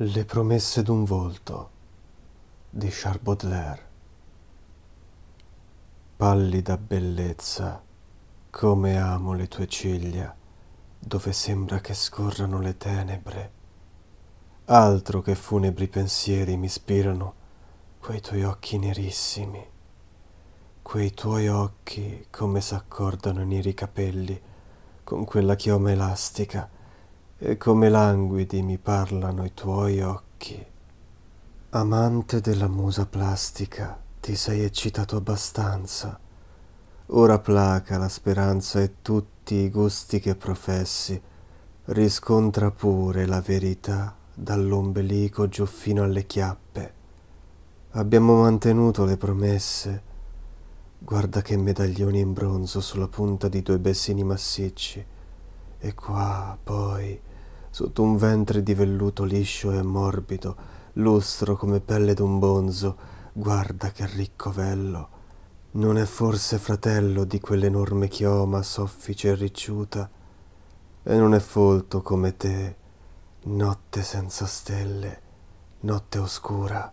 Le promesse d'un volto di Charles Baudelaire. Pallida bellezza, come amo le tue ciglia, dove sembra che scorrano le tenebre. Altro che funebri pensieri mi ispirano quei tuoi occhi nerissimi, quei tuoi occhi come s'accordano i neri capelli con quella chioma elastica e come languidi mi parlano i tuoi occhi. Amante della musa plastica, ti sei eccitato abbastanza. Ora placa la speranza e tutti i gusti che professi, riscontra pure la verità dall'ombelico giù fino alle chiappe. Abbiamo mantenuto le promesse. Guarda che medaglioni in bronzo sulla punta di due bessini massicci. E qua, poi, sotto un ventre di velluto liscio e morbido, lustro come pelle d'un bonzo, guarda che ricco vello. Non è forse fratello di quell'enorme chioma soffice e ricciuta, e non è folto come te, notte senza stelle, notte oscura.